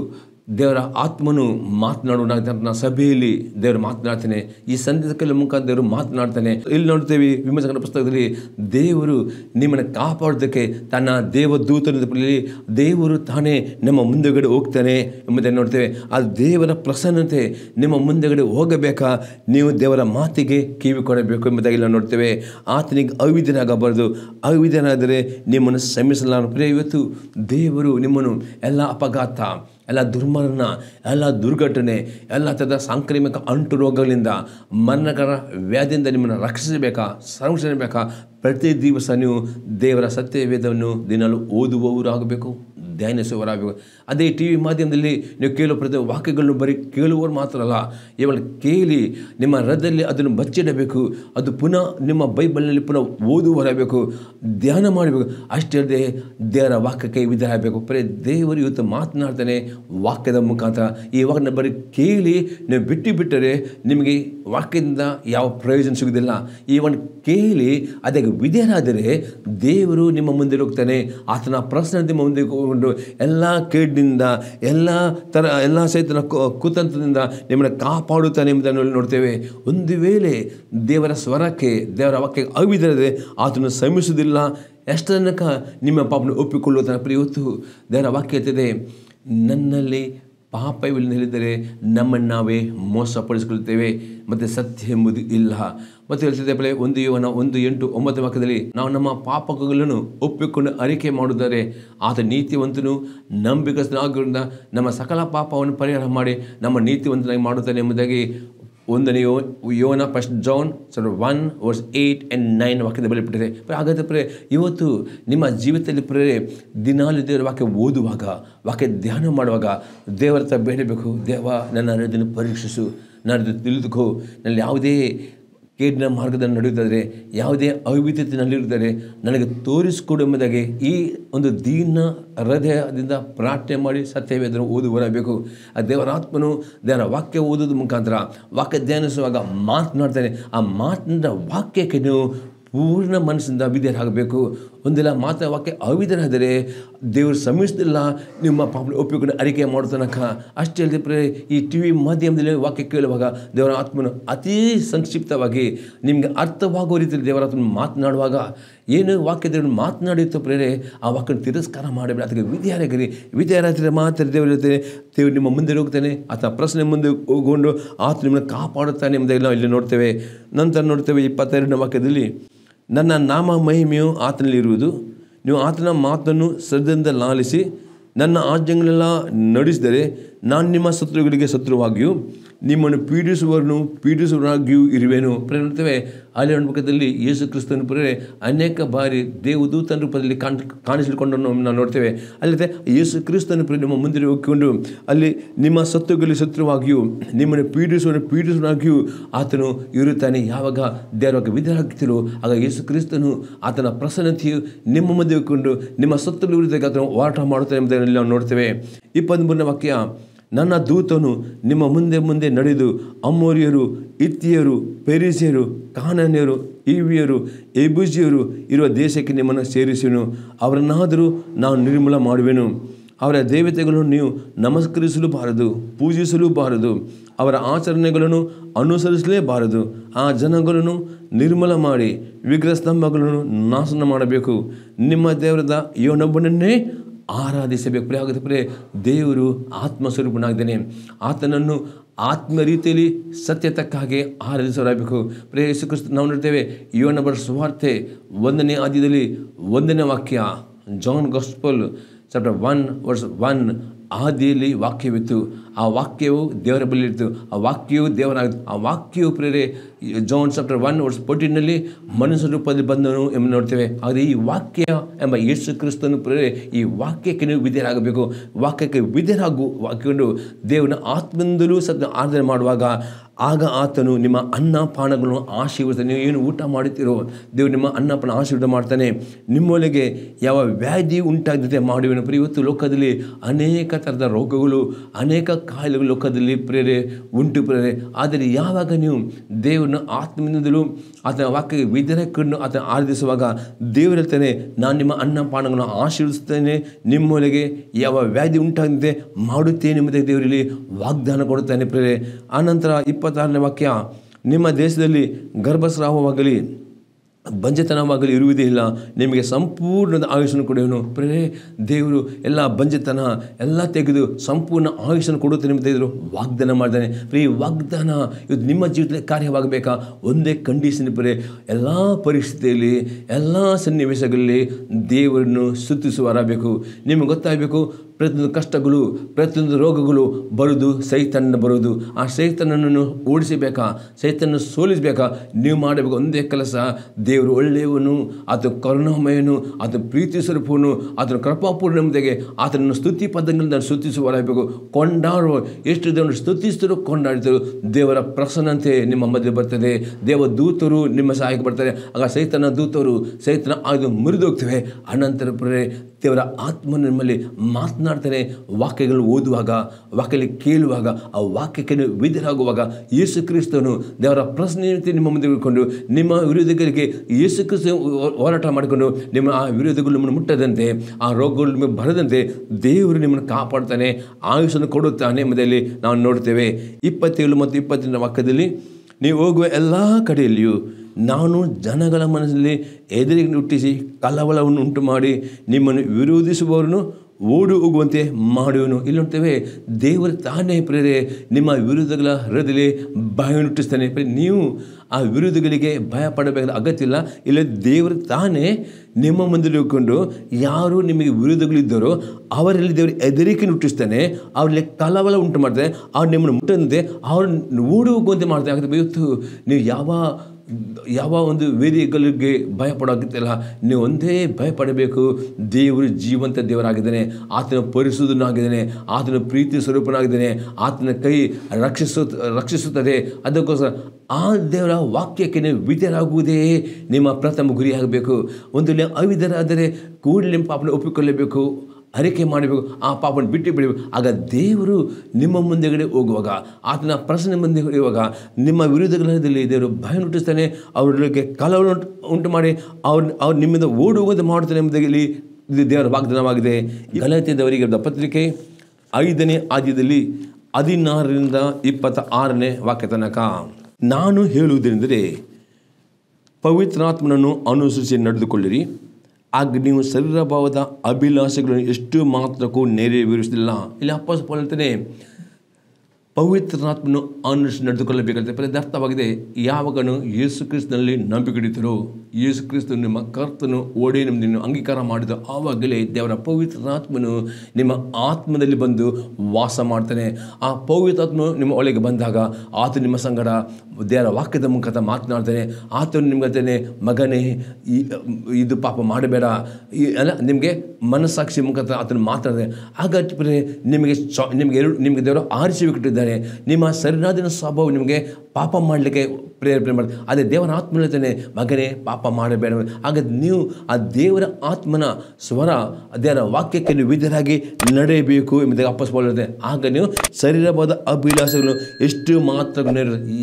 ದೇವರ ಆತ್ಮನು ಮಾತನಾಡೋಣ ಸಭೆಯಲ್ಲಿ ದೇವರು ಮಾತನಾಡ್ತಾನೆ ಈ ಸಂದೇಶಗಳ ಮುಖಾಂತರ ದೇವರು ಮಾತನಾಡ್ತಾನೆ ಇಲ್ಲಿ ನೋಡ್ತೇವೆ ವಿಮರ್ಶಕನ ಪುಸ್ತಕದಲ್ಲಿ ದೇವರು ನಿಮ್ಮನ್ನು ಕಾಪಾಡೋದಕ್ಕೆ ತನ್ನ ದೇವದೂತನ ದೇವರು ತಾನೇ ನಮ್ಮ ಮುಂದೆಗಡೆ ಹೋಗ್ತಾನೆ ಎಂಬುದನ್ನು ನೋಡ್ತೇವೆ ಆ ದೇವರ ಪ್ರಸನ್ನತೆ ನಿಮ್ಮ ಮುಂದೆಗಡೆ ಹೋಗಬೇಕಾ ನೀವು ದೇವರ ಮಾತಿಗೆ ಕಿವಿ ಕೊಡಬೇಕು ಎಂಬುದಾಗಿ ನಾವು ನೋಡ್ತೇವೆ ಆತನಿಗೆ ಅವಿಧನಾಗಬಾರ್ದು ಅವಿಧನಾದರೆ ನಿಮ್ಮನ್ನು ಶ್ರಮಿಸಲಾರ ಇವತ್ತು ದೇವರು ನಿಮ್ಮನ್ನು ಎಲ್ಲ ಅಪಘಾತ ಎಲ್ಲ ದುರ್ಮರಣ ಎಲ್ಲ ದುರ್ಘಟನೆ ಎಲ್ಲ ಥರದ ಸಾಂಕ್ರಾಮಿಕ ಅಂಟು ರೋಗಗಳಿಂದ ಮರಣಕರ ವ್ಯಾಧಿಯಿಂದ ನಿಮ್ಮನ್ನು ರಕ್ಷಿಸಬೇಕಾ ಸಂರಕ್ಷಿಸಬೇಕಾ ಪ್ರತಿ ದಿವಸ ನೀವು ದೇವರ ಸತ್ಯವೇದವನ್ನು ದಿನಲು ಓದುವವರಾಗಬೇಕು ಧ್ಯಾನಿಸುವವರಾಗಬೇಕು ಅದೇ ಟಿ ವಿ ಮಾಧ್ಯಮದಲ್ಲಿ ನೀವು ಕೇಳೋ ಪ್ರತಿ ವಾಕ್ಯಗಳನ್ನು ಬರೀ ಕೇಳುವವರು ಮಾತ್ರ ಅಲ್ಲ ಇವಳು ಕೇಳಿ ನಿಮ್ಮ ಹೃದಯದಲ್ಲಿ ಅದನ್ನು ಬಚ್ಚಿಡಬೇಕು ಅದು ಪುನಃ ನಿಮ್ಮ ಬೈಬಲ್ನಲ್ಲಿ ಪುನಃ ಹೊರಬೇಕು ಧ್ಯಾನ ಮಾಡಬೇಕು ಅಷ್ಟೇ ಅಲ್ಲದೆ ದೇವರ ವಾಕ್ಯಕ್ಕೆ ಆಗಬೇಕು ಪ್ರೇ ದೇವರು ಇವತ್ತು ಮಾತನಾಡ್ತಾನೆ ವಾಕ್ಯದ ಮುಖಾಂತರ ಈ ವಾಕ್ಯನ ಬರೀ ಕೇಳಿ ನೀವು ಬಿಟ್ಟು ಬಿಟ್ಟರೆ ನಿಮಗೆ ವಾಕ್ಯದಿಂದ ಯಾವ ಪ್ರಯೋಜನ ಸಿಗುವುದಿಲ್ಲ ಈ ಒಂದು ಕೇಳಿ ಅದಕ್ಕೆ ವಿಧೇಯರಾದರೆ ದೇವರು ನಿಮ್ಮ ಮುಂದೆ ಹೋಗ್ತಾನೆ ಆತನ ಪ್ರಶ್ನೆ ನಿಮ್ಮ ಮುಂದೆ ಹೋಗಿಕೊಂಡು ಎಲ್ಲ ಕೇಳಿ ಕುತಂತ್ರದಿಂದ ಎಲ್ಲ ಥರ ಎಲ್ಲ ಸಹಿತ ಕುತಂತ್ರದಿಂದ ನಿಮ್ಮನ್ನು ಕಾಪಾಡುತ್ತಾನೆ ಎಂಬುದನ್ನು ನೋಡ್ತೇವೆ ಒಂದು ವೇಳೆ ದೇವರ ಸ್ವರಕ್ಕೆ ದೇವರ ವಾಕ್ಯ ಅವಿದರದೆ ಆತನು ಶ್ರಮಿಸುವುದಿಲ್ಲ ಎಷ್ಟು ತನಕ ನಿಮ್ಮ ಪಾಪನ ಒಪ್ಪಿಕೊಳ್ಳುವ ತನ್ನ ದೇವರ ವಾಕ್ಯ ಇರ್ತದೆ ನನ್ನಲ್ಲಿ ಪಾಪ ಇವೆಲ್ಲ ಹೇಳಿದರೆ ನಮ್ಮನ್ನು ನಾವೇ ಮೋಸಪಡಿಸಿಕೊಳ್ಳುತ್ತೇವೆ ಮತ್ತು ಸತ್ಯ ಎಂಬುದು ಇಲ್ಲ ಮತ್ತು ಹೇಳ್ತಿದ್ದೆ ಬೆಳೆ ಒಂದು ಯುವನ ಒಂದು ಎಂಟು ಒಂಬತ್ತು ಪಕ್ಕದಲ್ಲಿ ನಾವು ನಮ್ಮ ಪಾಪಗಳನ್ನು ಒಪ್ಪಿಕೊಂಡು ಅರಿಕೆ ಮಾಡುತ್ತಾರೆ ಆತ ನೀತಿವಂತನು ನಂಬಿಕಸ್ಥನಾಗಿರೋದ್ರಿಂದ ನಮ್ಮ ಸಕಲ ಪಾಪವನ್ನು ಪರಿಹಾರ ಮಾಡಿ ನಮ್ಮ ನೀತಿವಂತನಾಗಿ ಮಾಡುತ್ತಾನೆ ಎಂಬುದಾಗಿ ಯೋ ಯೋನ ಫಸ್ಟ್ ಜಾನ್ ಸರ್ one verse eight and nine ವಾಕ್ಯದ ಬಳಿ ಬಿಟ್ಟಿದೆ ಹಾಗಾದರೆ ಪ್ರೇ ಇವತ್ತು ನಿಮ್ಮ ಜೀವಿತದಲ್ಲಿ ಪ್ರೇರೆ ದಿನಾಲು ದೇವರ ವಾಕ್ಯ ಓದುವಾಗ ವಾಕ್ಯ ಧ್ಯಾನ ಮಾಡುವಾಗ ದೇವರ ಬೇಡಬೇಕು ದೇವ ನನ್ನ ಅನ್ನೋದನ್ನು ಪರೀಕ್ಷಿಸು ನಾನು ತಿಳಿದುಕೋ ನಲ್ಲಿ ಯಾವುದೇ ಕೇಡಿನ ಮಾರ್ಗದಲ್ಲಿ ನಡೆಯುತ್ತಾರೆ ಯಾವುದೇ ಅವಿಧ್ಯತೆಯಲ್ಲಿರುತ್ತಾರೆ ನನಗೆ ತೋರಿಸಿಕೊಡು ಈ ಒಂದು ದೀನ ಹೃದಯದಿಂದ ಪ್ರಾರ್ಥನೆ ಮಾಡಿ ಸತ್ಯವೇದನ ಬರಬೇಕು ಆ ದೇವರಾತ್ಮನು ಧ್ಯಾನ ವಾಕ್ಯ ಓದೋದ್ರ ಮುಖಾಂತರ ವಾಕ್ಯ ಧ್ಯಾನಿಸುವಾಗ ಮಾತನಾಡ್ತಾನೆ ಆ ಮಾತಿನ ವಾಕ್ಯಕ್ಕೆ ನೀವು ಪೂರ್ಣ ಮನಸ್ಸಿಂದ ವಿಧೇಯರಾಗಬೇಕು ಒಂದೆಲ್ಲ ಮಾತ್ರ ವಾಕ್ಯ ಅವಿದರಾದರೆ ದೇವರು ಸಮಿಸ್ತಿಲ್ಲ ನಿಮ್ಮ ಪಾಪ ಒಪ್ಪಿಕೊಂಡು ಅರಿಕೆ ಮಾಡೋ ತನಕ ಅಷ್ಟೇ ಅಲ್ಲದೆ ಪ್ರೇ ಈ ಟಿ ವಿ ಮಾಧ್ಯಮದಲ್ಲಿ ವಾಕ್ಯ ಕೇಳುವಾಗ ದೇವರ ಆತ್ಮನ ಅತೀ ಸಂಕ್ಷಿಪ್ತವಾಗಿ ನಿಮಗೆ ಅರ್ಥವಾಗುವ ರೀತಿಯಲ್ಲಿ ದೇವರ ಆತ್ಮನ ಮಾತನಾಡುವಾಗ ಏನು ವಾಕ್ಯ ಮಾತನಾಡಿತ್ತು ಪ್ರೇರೆ ಆ ವಾಕ್ಯನ ತಿರಸ್ಕಾರ ಮಾಡಬೇಡ ಅದಕ್ಕೆ ವಿದ್ಯಾರಾಗಿರಿ ವಿದ್ಯಾರಾತ್ರಿ ಮಾತ್ರ ದೇವರಿರ್ತಾನೆ ದೇವರು ನಿಮ್ಮ ಮುಂದೆ ಹೋಗ್ತಾನೆ ಆತ ಪ್ರಶ್ನೆ ಮುಂದೆ ಹೋಗೊಂಡು ಆತ ನಿಮ್ಮನ್ನು ಕಾಪಾಡುತ್ತಾನೆ ನಾವು ಇಲ್ಲಿ ನೋಡ್ತೇವೆ ನಂತರ ನೋಡ್ತೇವೆ ಇಪ್ಪತ್ತೆರಡನೇ ವಾಕ್ಯದಲ್ಲಿ ನನ್ನ ನಾಮ ಮಹಿಮೆಯು ಆತನಲ್ಲಿರುವುದು ನೀವು ಆತನ ಮಾತನ್ನು ಸದ್ಯದಿಂದ ಲಾಲಿಸಿ ನನ್ನ ಆಜ್ಞೆಗಳೆಲ್ಲ ನಡೆಸಿದರೆ ನಾನು ನಿಮ್ಮ ಶತ್ರುಗಳಿಗೆ ಶತ್ರುವಾಗಿಯೂ ನಿಮ್ಮನ್ನು ಪೀಡಿಸುವವನು ಪೀಡಿಸುವನಾಗಿಯೂ ಇರುವೆನು ಪ್ರೇರಣೆ ಅಲ್ಲಿ ಪಕ್ಕದಲ್ಲಿ ಯೇಸು ಕ್ರಿಸ್ತನು ಪ್ರೇ ಅನೇಕ ಬಾರಿ ದೇವದೂತನ ರೂಪದಲ್ಲಿ ಕಾಣ್ ಕಾಣಿಸಿಕೊಂಡನ್ನು ನಾವು ನೋಡ್ತೇವೆ ಅಲ್ಲದೆ ಯೇಸು ಕ್ರಿಸ್ತನ ಪ್ರೇರಣೆ ನಿಮ್ಮ ಮುಂದೆ ಒಕ್ಕಿಕೊಂಡು ಅಲ್ಲಿ ನಿಮ್ಮ ಸತ್ತುಗಳಲ್ಲಿ ಶತ್ರುವಾಗಿಯೂ ನಿಮ್ಮನ್ನು ಪೀಡಿಸುವ ಪೀಡಿಸುವಾಗಿಯೂ ಆತನು ಇರುತ್ತಾನೆ ಯಾವಾಗ ದೇವರಾಗ ವಿಧರಾಗ್ತಿರೋ ಆಗ ಯೇಸು ಕ್ರಿಸ್ತನು ಆತನ ಪ್ರಸನ್ನತೆಯು ನಿಮ್ಮ ಮುಂದೆ ಹೋಗಿಕೊಂಡು ನಿಮ್ಮ ಸತ್ತಲ್ಲಿ ಇರುತ್ತೆ ಆತನು ಹೋರಾಟ ಮಾಡುತ್ತಾನೆ ಎಂಬುದನ್ನು ನಾವು ನೋಡ್ತೇವೆ ಇಪ್ಪತ್ತ್ಮೂರನೇ ವಾಕ್ಯ ನನ್ನ ದೂತನು ನಿಮ್ಮ ಮುಂದೆ ಮುಂದೆ ನಡೆದು ಅಮ್ಮೋರಿಯರು ಇತ್ತಿಯರು ಪೆರಿಸಿಯರು ಕಾನನ್ಯರು ಇವಿಯರು ಎಬುಜಿಯರು ಇರುವ ದೇಶಕ್ಕೆ ನಿಮ್ಮನ್ನು ಸೇರಿಸುವೆನು ಅವರನ್ನಾದರೂ ನಾನು ನಿರ್ಮೂಲ ಮಾಡುವೆನು ಅವರ ದೇವತೆಗಳನ್ನು ನೀವು ನಮಸ್ಕರಿಸಲು ಬಾರದು ಪೂಜಿಸಲು ಬಾರದು ಅವರ ಆಚರಣೆಗಳನ್ನು ಅನುಸರಿಸಲೇಬಾರದು ಆ ಜನಗಳನ್ನು ನಿರ್ಮಲ ಮಾಡಿ ವಿಗ್ರಹ ಸ್ತಂಭಗಳನ್ನು ನಾಶನ ಮಾಡಬೇಕು ನಿಮ್ಮ ದೇವರದ ಯೋನೊಬ್ಬನನ್ನೇ ಆರಾಧಿಸಬೇಕು ಪ್ರಿಯ ಆಗುತ್ತೆ ಪ್ರೇ ದೇವರು ಆತ್ಮಸ್ವರೂಪನಾಗಿದ್ದಾನೆ ಆತನನ್ನು ಆತ್ಮ ರೀತಿಯಲ್ಲಿ ಸತ್ಯತಕ್ಕಾಗಿ ಆರಾಧಿಸಬೇಕು ಪ್ರೇ ಯೇಸು ಕ್ರಿಸ್ತ ನಾವು ನೋಡ್ತೇವೆ ಬರ ಸುವಾರ್ತೆ ಒಂದನೇ ಆದ್ಯದಲ್ಲಿ ಒಂದನೇ ವಾಕ್ಯ John gospel chapter one verse one ಆದಿಯಲ್ಲಿ ವಾಕ್ಯವಿತ್ತು ಆ ವಾಕ್ಯವು ದೇವರ ಬಳಿ ಇತ್ತು ಆ ವಾಕ್ಯವು ದೇವರಾಗಿತ್ತು ಆ ವಾಕ್ಯವು ಪ್ರೇರೆ ಜಾನ್ ಚಾಪ್ಟರ್ ಒನ್ ವರ್ಷ ಫೋರ್ಟೀನಲ್ಲಿ ಮನುಷ್ಯ ರೂಪದಲ್ಲಿ ಬಂದನು ಎಂಬ ನೋಡ್ತೇವೆ ಆದರೆ ಈ ವಾಕ್ಯ ಎಂಬ ಯೇಸು ಕ್ರಿಸ್ತನು ಪ್ರೇರೆ ಈ ವಾಕ್ಯಕ್ಕೆ ನೀವು ವಿಧೇಯರಾಗಬೇಕು ವಾಕ್ಯಕ್ಕೆ ವಿಧೇಯರಾಗು ವಾಕ್ಯಗಳು ದೇವನ ಆತ್ಮದಿಂದಲೂ ಸತ್ಯ ಆರಾಧನೆ ಮಾಡುವಾಗ ಆಗ ಆತನು ನಿಮ್ಮ ಅನ್ನಪಾನಗಳನ್ನು ಆಶೀರ್ವಾದ ನೀವು ಏನು ಊಟ ಮಾಡುತ್ತೀರೋ ದೇವರು ನಿಮ್ಮ ಅನ್ನಪಾನ ಆಶೀರ್ವಾದ ಮಾಡ್ತಾನೆ ನಿಮ್ಮೊಳಗೆ ಯಾವ ವ್ಯಾಧಿ ಉಂಟಾಗದಂತೆ ಮಾಡುವೆನು ಪ್ರಿಯ ಇವತ್ತು ಲೋಕದಲ್ಲಿ ಅನೇಕ ಥರದ ರೋಗಗಳು ಅನೇಕ ಕಾಯಿಲೆಗಳು ಲೋಕದಲ್ಲಿ ಪ್ರೇರೆ ಉಂಟು ಪ್ರೇರೆ ಆದರೆ ಯಾವಾಗ ನೀವು ದೇವರನ್ನು ಆತ್ಮದಿಂದಲೂ ಆತನ ವಾಕ್ಯ ವಿಧಾನ ಕಣ್ಣು ಆತನ ಆರಾಧಿಸುವಾಗ ದೇವರು ನಾನು ನಿಮ್ಮ ಅನ್ನ ಪಾನಗಳನ್ನು ಆಶೀರ್ವಿಸುತ್ತೇನೆ ನಿಮ್ಮೊಳಗೆ ಯಾವ ವ್ಯಾಧಿ ಉಂಟಾಗಿದೆ ಮಾಡುತ್ತೇನೆ ನಿಮ್ಮದೇ ದೇವರಲ್ಲಿ ವಾಗ್ದಾನ ಕೊಡುತ್ತೇನೆ ಪ್ರೇರೆ ಆನಂತರ ಇಪ್ಪತ್ತಾರನೇ ವಾಕ್ಯ ನಿಮ್ಮ ದೇಶದಲ್ಲಿ ಗರ್ಭಸ್ರಾವವಾಗಲಿ ಬಂಜೆತನವಾಗಲಿ ಇರುವುದೇ ಇಲ್ಲ ನಿಮಗೆ ಸಂಪೂರ್ಣದ ಆಯುಷನ್ನು ಕೊಡುವನು ಪ್ರೇ ದೇವರು ಎಲ್ಲ ಬಂಜೆತನ ಎಲ್ಲ ತೆಗೆದು ಸಂಪೂರ್ಣ ಆಯುಷನ್ನು ಕೊಡುತ್ತೆ ನಿಮ್ಮ ದೇವರು ವಾಗ್ದಾನ ಮಾಡಿದ್ದಾನೆ ಪ್ರೀ ವಾಗ್ದಾನ ಇದು ನಿಮ್ಮ ಜೀವನದಲ್ಲಿ ಕಾರ್ಯವಾಗಬೇಕಾ ಒಂದೇ ಕಂಡೀಷನ್ ಪ್ರೇ ಎಲ್ಲ ಪರಿಸ್ಥಿತಿಯಲ್ಲಿ ಎಲ್ಲ ಸನ್ನಿವೇಶಗಳಲ್ಲಿ ದೇವರನ್ನು ಸ್ತುತಿಸುವರಾಗಬೇಕು ನಿಮಗೆ ಗೊತ್ತಾಗಬೇಕು ಪ್ರತಿಯೊಂದು ಕಷ್ಟಗಳು ಪ್ರತಿಯೊಂದು ರೋಗಗಳು ಬರುವುದು ಸೈತನ ಬರುವುದು ಆ ಸೈತನನ್ನು ಓಡಿಸಬೇಕಾ ಸೈತನ ಸೋಲಿಸಬೇಕಾ ನೀವು ಮಾಡಬೇಕು ಒಂದೇ ಕೆಲಸ ದೇವರು ಒಳ್ಳೆಯವನು ಅದು ಕರುಣಾಮಯನು ಅದು ಪ್ರೀತಿ ಸ್ವರೂಪನು ಆತನ ಕೃಪಾಪೂರ್ಣತೆಗೆ ಆತನನ್ನು ಸ್ತುತಿ ಪದಗಳಿಂದ ಸ್ತುತಿಸುವರಾಗಬೇಕು ಕೊಂಡಾಡುವ ಎಷ್ಟು ದೇವರು ಸ್ತುತಿಸಿದರು ಕೊಂಡಾಡಿದರು ದೇವರ ಪ್ರಸನ್ನತೆ ನಿಮ್ಮ ಮಧ್ಯೆ ಬರ್ತದೆ ದೇವ ದೂತರು ನಿಮ್ಮ ಸಹಾಯಕ್ಕೆ ಬರ್ತಾರೆ ಆಗ ಸೈತನ ದೂತರು ಸೈತನ ಅದು ಮುರಿದೋಗ್ತವೆ ಅನಂತರ ದೇವರ ಆತ್ಮ ನಿಮ್ಮಲ್ಲಿ ಮಾತನಾಡ ಮಾತನಾಡ್ತಾನೆ ವಾಕ್ಯಗಳು ಓದುವಾಗ ವಾಕ್ಯಗಳು ಕೇಳುವಾಗ ಆ ವಾಕ್ಯಕ್ಕೆ ವಿಧರಾಗುವಾಗ ಯೇಸು ಕ್ರಿಸ್ತನು ದೇವರ ಪ್ರಶ್ನೆಯಂತೆ ನಿಮ್ಮ ಮುಂದೆ ಇಟ್ಕೊಂಡು ನಿಮ್ಮ ವಿರೋಧಿಗಳಿಗೆ ಯೇಸು ಕ್ರಿಸ್ತ ಹೋರಾಟ ಮಾಡಿಕೊಂಡು ನಿಮ್ಮ ಆ ವಿರೋಧಿಗಳು ನಿಮ್ಮನ್ನು ಮುಟ್ಟದಂತೆ ಆ ರೋಗಗಳು ನಿಮಗೆ ಬರದಂತೆ ದೇವರು ನಿಮ್ಮನ್ನು ಕಾಪಾಡ್ತಾನೆ ಆಯುಷನ್ನು ಕೊಡುತ್ತಾನೆ ಎಂಬುದಲ್ಲಿ ನಾವು ನೋಡ್ತೇವೆ ಇಪ್ಪತ್ತೇಳು ಮತ್ತು ಇಪ್ಪತ್ತೆಂಟರ ವಾಕ್ಯದಲ್ಲಿ ನೀವು ಹೋಗುವ ಎಲ್ಲ ಕಡೆಯಲ್ಲಿಯೂ ನಾನು ಜನಗಳ ಮನಸ್ಸಿನಲ್ಲಿ ಎದುರಿಗೆ ಹುಟ್ಟಿಸಿ ಕಲವಳವನ್ನು ಉಂಟು ಮಾಡಿ ನಿಮ್ಮನ್ನು ವಿರೋಧಿಸುವವರನ್ನು ಓಡು ಹೋಗುವಂತೆ ಮಾಡುವನು ಇಲ್ಲಿ ನೋಡ್ತೇವೆ ದೇವರು ತಾನೇ ಪ್ರೇರೆ ನಿಮ್ಮ ವಿರುದ್ಧಗಳ ಭಯ ಭಯನುಟ್ಟಿಸ್ತಾನೆ ನೀವು ಆ ವಿರೋಧಗಳಿಗೆ ಭಯ ಪಡಬೇಕಾದ ಅಗತ್ಯ ಇಲ್ಲ ಇಲ್ಲ ದೇವರು ತಾನೇ ನಿಮ್ಮ ಮುಂದೆ ಹೋಗ್ಕೊಂಡು ಯಾರು ನಿಮಗೆ ವಿರುದ್ಧಗಳಿದ್ದಾರೋ ಅವರಲ್ಲಿ ದೇವರು ಎದರಿಕೆ ನುಟ್ಟಿಸ್ತಾನೆ ಅವ್ರಲ್ಲಿ ಕಲವಲ ಉಂಟು ಮಾಡ್ತಾರೆ ಅವ್ರು ನಿಮ್ಮನ್ನು ಮುಟ್ಟದಂತೆ ಅವ್ರನ್ನ ಓಡು ಹೋಗುವಂತೆ ಮಾಡ್ತಾರೆ ಆಗುತ್ತೆ ಇವತ್ತು ನೀವು ಯಾವ ಯಾವ ಒಂದು ವೇರಿಯಗಳಿಗೆ ಭಯಪಡೋಕ್ಕಿಲ್ಲ ನೀವು ಒಂದೇ ಭಯಪಡಬೇಕು ದೇವರು ಜೀವಂತ ದೇವರಾಗಿದ್ದಾನೆ ಆತನ ಪರಿಸುವುದನ್ನಾಗಿದ್ದಾನೆ ಆತನ ಪ್ರೀತಿ ಸ್ವರೂಪನಾಗಿದ್ದಾನೆ ಆತನ ಕೈ ರಕ್ಷಿಸು ರಕ್ಷಿಸುತ್ತದೆ ಅದಕ್ಕೋಸ್ಕರ ಆ ದೇವರ ವಾಕ್ಯಕ್ಕೆ ನೀವು ವಿಧರಾಗುವುದೇ ನಿಮ್ಮ ಪ್ರಥಮ ಗುರಿಯಾಗಬೇಕು ಒಂದು ಅವಿಧರಾದರೆ ಕೂಡಲೇ ಪಾಪನ ಒಪ್ಪಿಕೊಳ್ಳಬೇಕು ಅರಿಕೆ ಮಾಡಬೇಕು ಆ ಪಾಪವನ್ನು ಬಿಟ್ಟು ಬಿಡಬೇಕು ಆಗ ದೇವರು ನಿಮ್ಮ ಮುಂದೆಗಡೆ ಹೋಗುವಾಗ ಆತನ ಪ್ರಸನ್ನ ಮುಂದೆ ಇರುವಾಗ ನಿಮ್ಮ ವಿರುದ್ಧ ಗ್ರಹದಲ್ಲಿ ದೇವರು ಭಯ ನುಟ್ಟಿಸ್ತಾನೆ ಅವರೊಳಗೆ ಕಲವನ್ನು ಉಂಟು ಮಾಡಿ ಅವ್ರ ಅವ್ರು ನಿಮ್ಮಿಂದ ಓಡುವಂತೆ ಮಾಡುತ್ತಾನೆ ಎಂಬುದಾಗಿ ಇದು ದೇವರ ವಾಗ್ದಾನವಾಗಿದೆ ಗಲಾತಿಯದವರಿಗೆ ಪತ್ರಿಕೆ ಐದನೇ ಆದ್ಯದಲ್ಲಿ ಹದಿನಾರರಿಂದ ಇಪ್ಪತ್ತ ಆರನೇ ವಾಕ್ಯ ತನಕ ನಾನು ಹೇಳುವುದೆಂದರೆ ಪವಿತ್ರಾತ್ಮನನ್ನು ಅನುಸರಿಸಿ ನಡೆದುಕೊಳ್ಳಿರಿ ಆಗ ನೀವು ಶರೀರ ಭಾವದ ಅಭಿಲಾಷೆಗಳನ್ನು ಎಷ್ಟು ಮಾತ್ರಕ್ಕೂ ನೆರವೇರಿಸಲಿಲ್ಲ ಇಲ್ಲಿ ಅಪ್ಪ ಹೇಳ್ತಾನೆ ಪವಿತ್ರನಾತ್ಮನು ಅನುಷ್ಠ ನಡೆದುಕೊಳ್ಳಬೇಕಾಗುತ್ತೆ ಪ್ರದರ್ಥವಾಗಿದೆ ಯಾವಾಗನು ಯೇಸು ಕ್ರಿಸ್ತನಲ್ಲಿ ನಂಬಿಕೆಡಿತರು ಯೇಸು ಕ್ರಿಸ್ತು ನಿಮ್ಮ ಕರ್ತನು ಓಡಿ ನಿಮ್ಮನ್ನು ಅಂಗೀಕಾರ ಮಾಡಿದ ಆವಾಗಲೇ ದೇವರ ಪವಿತ್ರನಾತ್ಮನು ನಿಮ್ಮ ಆತ್ಮದಲ್ಲಿ ಬಂದು ವಾಸ ಮಾಡ್ತಾನೆ ಆ ಪವಿತ್ರಾತ್ಮನು ನಿಮ್ಮ ಒಳಗೆ ಬಂದಾಗ ಆತ ನಿಮ್ಮ ಸಂಗಡ ದೇವರ ವಾಕ್ಯದ ಮುಖಾಂತರ ಮಾತನಾಡ್ತಾನೆ ಆತನು ನಿಮ್ಗಂತಾನೆ ಮಗನೇ ಇದು ಪಾಪ ಮಾಡಬೇಡ ಅಲ್ಲ ನಿಮಗೆ ಮನಸ್ಸಾಕ್ಷಿ ಮುಖಾಂತರ ಆತನು ಮಾತನಾಡ್ತಾನೆ ಹಾಗಾಗಿ ನಿಮಗೆ ನಿಮಗೆ ಎರಡು ನಿಮಗೆ ದೇವರು ಆರಿಸಿ ನಿಮ್ಮ ಸರಿನಾದಿನ ಸ್ವಭಾವ ನಿಮಗೆ ಪಾಪ ಮಾಡಲಿಕ್ಕೆ ಪ್ರೇರೇಪಣೆ ಮಾಡಿ ಅದೇ ದೇವರ ಆತ್ಮನೇ ಹೇಳ್ತಾನೆ ಮಗನೇ ಪಾಪ ಮಾಡಬೇಡ ಹಾಗೆ ನೀವು ಆ ದೇವರ ಆತ್ಮನ ಸ್ವರ ದೇವರ ವಾಕ್ಯಕ್ಕೆ ನೀವು ವಿಧರಾಗಿ ನಡೆಯಬೇಕು ಎಂಬುದಾಗಿ ಅಪ್ಪಸ್ ಮಾಡಿರುತ್ತೆ ಆಗ ನೀವು ಶರೀರವಾದ ಅಭಿಲಾಷಗಳು ಎಷ್ಟು ಮಾತ್ರ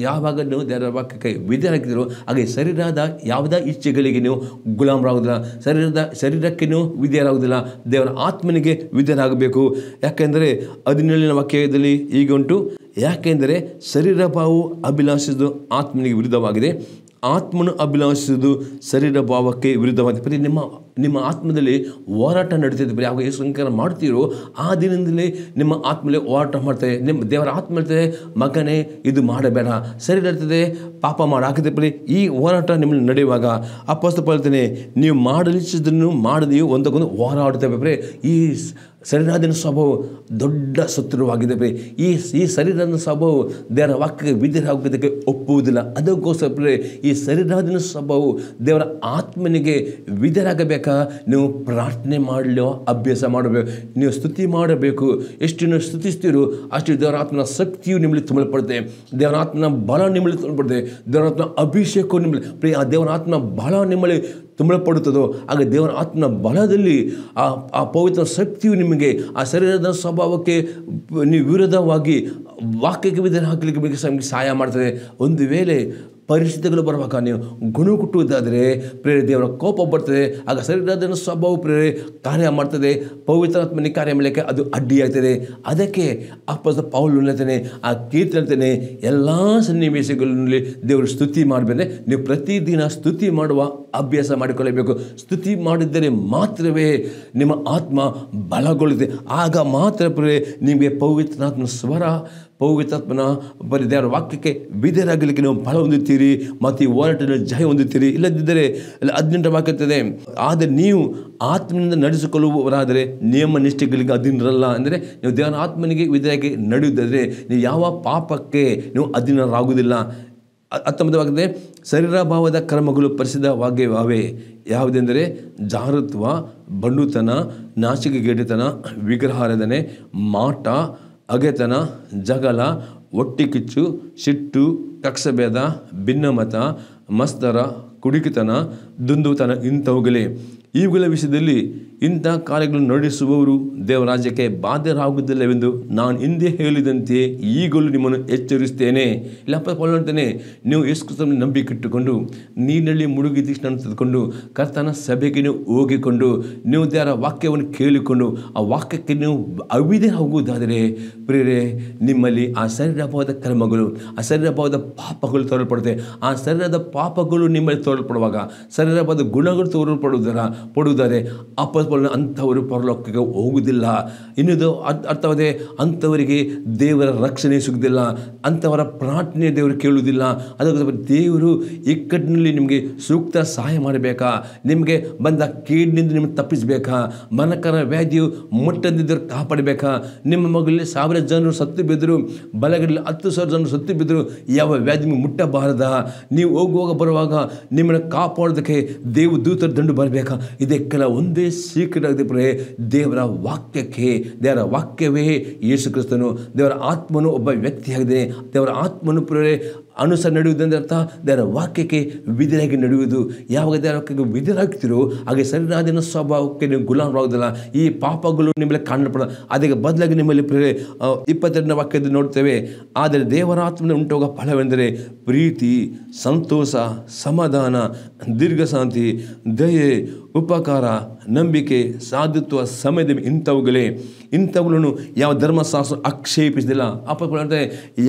ಯಾವಾಗ ನೀವು ದೇವರ ವಾಕ್ಯಕ್ಕೆ ವಿಧರಾಗಿದ್ರು ಹಾಗೆ ಶರೀರದ ಯಾವುದೇ ಇಚ್ಛೆಗಳಿಗೆ ನೀವು ಗುಲಾಮರಾಗೋದಿಲ್ಲ ಶರೀರದ ಶರೀರಕ್ಕೆ ನೀವು ವಿಧಿಯರಾಗುವುದಿಲ್ಲ ದೇವರ ಆತ್ಮನಿಗೆ ವಿಧರಾಗಬೇಕು ಯಾಕೆಂದರೆ ಹದಿನೇಳಿನ ವಾಕ್ಯದಲ್ಲಿ ಈಗ ಉಂಟು ಯಾಕೆಂದರೆ ಶರೀರ ಭಾವವು ಅಭಿಲಾಷಿಸುವುದು ಆತ್ಮನಿಗೆ ವಿರುದ್ಧವಾಗಿದೆ ಆತ್ಮನು ಅಭಿಲಾಷಿಸುವುದು ಶರೀರ ಭಾವಕ್ಕೆ ವಿರುದ್ಧವಾಗಿದೆ ಪ್ರತಿ ನಿಮ್ಮ ನಿಮ್ಮ ಆತ್ಮದಲ್ಲಿ ಹೋರಾಟ ಬರೀ ಯಾವಾಗ ಯೇಸು ಸಂಕರ ಮಾಡ್ತೀರೋ ಆ ದಿನದಲ್ಲಿ ನಿಮ್ಮ ಆತ್ಮದಲ್ಲಿ ಹೋರಾಟ ಮಾಡ್ತಾರೆ ನಿಮ್ಮ ದೇವರ ಆತ್ಮ ಇರ್ತದೆ ಮಗನೇ ಇದು ಮಾಡಬೇಡ ಶರೀರ ಇರ್ತದೆ ಪಾಪ ಮಾಡಾಕಿದ ಬರೀ ಈ ಹೋರಾಟ ನಿಮ್ಮಲ್ಲಿ ನಡೆಯುವಾಗ ಅಪ್ಪಸ್ತಪ ಹೇಳ್ತೇನೆ ನೀವು ಮಾಡಲಿಸಿದನ್ನು ಮಾಡದೆಯೂ ಒಂದಕ್ಕೊಂದು ಹೋರಾಡ್ತೇವೆ ಬರೀ ಈ ಶರೀರಾದಿನ ಸ್ವಭಾವ ದೊಡ್ಡ ಶತ್ರುವಾಗಿದೆ ಈ ಈ ಶರೀರದ ಸ್ವಭಾವವು ದೇವರ ವಾಕ್ಯಕ್ಕೆ ವಿಧಿರಾಗುವುದಕ್ಕೆ ಒಪ್ಪುವುದಿಲ್ಲ ಅದಕ್ಕೋಸ್ಕರ ಈ ಶರೀರಾದಿನ ಸ್ವಭಾವವು ದೇವರ ಆತ್ಮನಿಗೆ ವಿಧಿರಾಗಬೇಕಾ ನೀವು ಪ್ರಾರ್ಥನೆ ಮಾಡಲೋ ಅಭ್ಯಾಸ ಮಾಡಬೇಕು ನೀವು ಸ್ತುತಿ ಮಾಡಬೇಕು ಎಷ್ಟು ನೀವು ಸ್ತುತಿಸ್ತೀರೋ ಅಷ್ಟು ದೇವರ ಆತ್ಮನ ಶಕ್ತಿಯು ನಿಮ್ಮಲ್ಲಿ ತುಂಬಲ್ಪಡುತ್ತೆ ದೇವರ ಆತ್ಮನ ಬಲ ನಿಮ್ಮಲ್ಲಿ ತುಂಬಲ್ಪಡುತ್ತೆ ದೇವರಾತ್ಮ ಅಭಿಷೇಕವು ನಿಮ್ಮಲ್ಲಿ ಆ ದೇವರ ಆತ್ಮ ಬಲ ನಿಮ್ಮಲ್ಲಿ ತುಂಬಳಪಡುತ್ತದೋ ಆಗ ದೇವರ ಆತ್ಮನ ಬಲದಲ್ಲಿ ಆ ಆ ಪವಿತ್ರ ಶಕ್ತಿಯು ನಿಮಗೆ ಆ ಶರೀರದ ಸ್ವಭಾವಕ್ಕೆ ನೀವು ವಿರೋಧವಾಗಿ ವಾಕ್ಯಕ್ಕೆ ವಿಧಾನ ಹಾಕಲಿಕ್ಕೆ ನಿಮಗೆ ಸಹಾಯ ಮಾಡ್ತದೆ ಒಂದು ವೇಳೆ ಪರಿಸ್ಥಿತಿಗಳು ಬರುವಾಗ ನೀವು ಗುಣ ಕುಟ್ಟುವುದಾದರೆ ಪ್ರೇರೆ ದೇವರ ಕೋಪ ಬರ್ತದೆ ಆಗ ಶರೀರದ ಸ್ವಭಾವ ಪ್ರೇರೆ ಕಾರ್ಯ ಮಾಡ್ತದೆ ಪವಿತ್ರಾತ್ಮನಿಗೆ ಕಾರ್ಯ ಮಾಡಲಿಕ್ಕೆ ಅದು ಅಡ್ಡಿಯಾಗ್ತದೆ ಅದಕ್ಕೆ ಅಪ್ಪದ ಪೌಲು ಹೇಳ್ತೇನೆ ಆ ಕೀರ್ತಿ ಹೇಳ್ತೇನೆ ಎಲ್ಲ ಸನ್ನಿವೇಶಗಳಲ್ಲಿ ದೇವರು ಸ್ತುತಿ ಮಾಡಬೇಕಂದ್ರೆ ನೀವು ಪ್ರತಿದಿನ ಸ್ತುತಿ ಮಾಡುವ ಅಭ್ಯಾಸ ಮಾಡಿಕೊಳ್ಳಬೇಕು ಸ್ತುತಿ ಮಾಡಿದರೆ ಮಾತ್ರವೇ ನಿಮ್ಮ ಆತ್ಮ ಬಲಗೊಳ್ಳುತ್ತೆ ಆಗ ಮಾತ್ರ ನಿಮಗೆ ಪವಿತ್ರಾತ್ಮ ಸ್ವರ ಪವಿತ್ರಾತ್ಮನ ಬರೀ ದೇವರ ವಾಕ್ಯಕ್ಕೆ ವಿಧೇರಾಗಲಿಕ್ಕೆ ನೀವು ಬಲ ಹೊಂದುತ್ತೀರಿ ಮತ್ತು ಈ ಹೋರಾಟದಲ್ಲಿ ಜಯ ಹೊಂದುತ್ತೀರಿ ಇಲ್ಲದಿದ್ದರೆ ಅಲ್ಲಿ ಹದಿನೆಂಟು ವಾಕ್ಯತ್ತದೆ ಆದರೆ ನೀವು ಆತ್ಮನಿಂದ ನಡೆಸಿಕೊಳ್ಳುವವರಾದರೆ ನಿಯಮ ನಿಷ್ಠೆಗಳಿಗೆ ಅಧೀನರಲ್ಲ ಅಂದರೆ ನೀವು ದೇವರ ಆತ್ಮನಿಗೆ ವಿಧೇಯಕ್ಕೆ ನಡೆಯುವುದಾದರೆ ನೀವು ಯಾವ ಪಾಪಕ್ಕೆ ನೀವು ಅಧೀನರಾಗುವುದಿಲ್ಲ ಹತ್ತೊಂಬತ್ತವಾಗಿದೆ ಶರೀರಭಾವದ ಕರ್ಮಗಳು ಪರಿಸಿದ ವಾಗ್ಯವೇ ಯಾವುದೆಂದರೆ ಜಾರತ್ವ ಬಂಡುತನ ನಾಚಿಕೆಗೇಡಿತನ ವಿಗ್ರಹಾರಾಧನೆ ಮಾಟ ಅಗೆತನ ಜಗಳ ಕಿಚ್ಚು ಸಿಟ್ಟು ಕಕ್ಷಭೇದ ಭಿನ್ನಮತ ಮಸ್ತರ ಕುಡಿಕಿತನ ದುಂದುತನ ಇಂಥವುಗಳೇ ಇವುಗಳ ವಿಷಯದಲ್ಲಿ ಇಂಥ ಕಾರ್ಯಗಳನ್ನು ನಡೆಸುವವರು ದೇವರಾಜ್ಯಕ್ಕೆ ಬಾಧ್ಯರಾಗುವುದಿಲ್ಲವೆಂದು ನಾನು ಹಿಂದೆ ಹೇಳಿದಂತೆ ಈಗಲೂ ನಿಮ್ಮನ್ನು ಎಚ್ಚರಿಸ್ತೇನೆ ಇಲ್ಲಪ್ಪ ಹೇಳ್ತೇನೆ ನೀವು ನಂಬಿಕೆ ಇಟ್ಟುಕೊಂಡು ನೀರಿನಲ್ಲಿ ಮುಳುಗಿ ದೀಕ್ಷಣನ್ನು ತೆಗೆದುಕೊಂಡು ಕರ್ತನ ಸಭೆಗೆ ನೀವು ಹೋಗಿಕೊಂಡು ನೀವು ದೇವರ ವಾಕ್ಯವನ್ನು ಕೇಳಿಕೊಂಡು ಆ ವಾಕ್ಯಕ್ಕೆ ನೀವು ಅವಿದೇ ಹೋಗುವುದಾದರೆ ಪ್ರೇರೆ ನಿಮ್ಮಲ್ಲಿ ಆ ಶರೀರಭಾವದ ಕರ್ಮಗಳು ಆ ಶರೀರಭಾವದ ಪಾಪಗಳು ತೋರಲ್ಪಡುತ್ತೆ ಆ ಶರೀರದ ಪಾಪಗಳು ನಿಮ್ಮಲ್ಲಿ ತೋರಲ್ಪಡುವಾಗ ಶರೀರಭಾವದ ಗುಣಗಳು ತೋರಲ್ಪಡುವುದರ ಪಡುವುದಾದರೆ ಅಪ್ಪ ಅಂಥವರು ಪರಲೋಕಕ್ಕೆ ಹೋಗುವುದಿಲ್ಲ ಇನ್ನೊಂದು ಅರ್ಥವಾದರೆ ಅಂಥವರಿಗೆ ದೇವರ ರಕ್ಷಣೆ ಸಿಗುವುದಿಲ್ಲ ಅಂಥವರ ಪ್ರಾರ್ಥನೆ ದೇವರು ಕೇಳುವುದಿಲ್ಲ ಅದಕ್ಕೆ ದೇವರು ಇಕ್ಕಟ್ಟಿನಲ್ಲಿ ನಿಮಗೆ ಸೂಕ್ತ ಸಹಾಯ ಮಾಡಬೇಕಾ ನಿಮಗೆ ಬಂದ ಕೀಡಿನಿಂದ ನಿಮಗೆ ತಪ್ಪಿಸಬೇಕಾ ಮನಕರ ವ್ಯಾಧಿಯು ಮುಟ್ಟದಿದ್ದರು ಕಾಪಾಡಬೇಕಾ ನಿಮ್ಮ ಮಗುಲಿ ಸಾವಿರ ಜನರು ಸತ್ತು ಬಿದ್ದರು ಬಲಗಡಲ್ಲಿ ಹತ್ತು ಸಾವಿರ ಜನರು ಸತ್ತು ಬಿದ್ದರು ಯಾವ ವ್ಯಾಧಿ ಮುಟ್ಟಬಾರದ ನೀವು ಹೋಗುವಾಗ ಬರುವಾಗ ನಿಮ್ಮನ್ನು ಕಾಪಾಡೋದಕ್ಕೆ ದೇವ ದೂತರ ದಂಡು ಬರಬೇಕಾ ಇದಕ್ಕೆಲ್ಲ ಒಂದೇ ಸೀಕ್ರೆಟ್ ಆಗಿದೆ ಪ್ರೇ ದೇವರ ವಾಕ್ಯಕ್ಕೆ ದೇವರ ವಾಕ್ಯವೇ ಯೇಸು ಕ್ರಿಸ್ತನು ದೇವರ ಆತ್ಮನು ಒಬ್ಬ ವ್ಯಕ್ತಿಯಾಗಿದೆ ದೇವರ ಆತ್ಮನು ಪ್ರೇ ಅನುಸಾರ ನಡೆಯುವುದೆಂದರೆ ಅರ್ಥ ದೇವರ ವಾಕ್ಯಕ್ಕೆ ವಿಧಿರಾಗಿ ನಡೆಯುವುದು ಯಾವಾಗ ದೇವರ ವಾಕ್ಯಕ್ಕೆ ವಿಧಿರಾಗ್ತಿರೋ ಹಾಗೆ ಸರಿನಾದಿನ ಸ್ವಭಾವಕ್ಕೆ ನೀವು ಗುಲಾಮರಾಗೋದಿಲ್ಲ ಈ ಪಾಪಗಳು ನಿಮ್ಮಲ್ಲಿ ಕಾಣಲ್ಪಡ ಅದಕ್ಕೆ ಬದಲಾಗಿ ನಿಮ್ಮಲ್ಲಿ ಪ್ರೇ ಇಪ್ಪತ್ತೆರಡನೇ ವಾಕ್ಯದ ನೋಡ್ತೇವೆ ಆದರೆ ದೇವರಾತ್ಮನ ಉಂಟಾಗುವ ಫಲವೆಂದರೆ ಪ್ರೀತಿ ಸಂತೋಷ ಸಮಾಧಾನ ದೀರ್ಘಶಾಂತಿ ದಯೆ ಉಪಕಾರ ನಂಬಿಕೆ ಸಾಧುತ್ವ ಸಮಯದ ಇಂಥವುಗಳೇ ಇಂಥವುಗಳನ್ನು ಯಾವ ಧರ್ಮಶಾಸ್ತ್ರ ಆಕ್ಷೇಪಿಸಿದಿಲ್ಲ ಅಪ್ಪ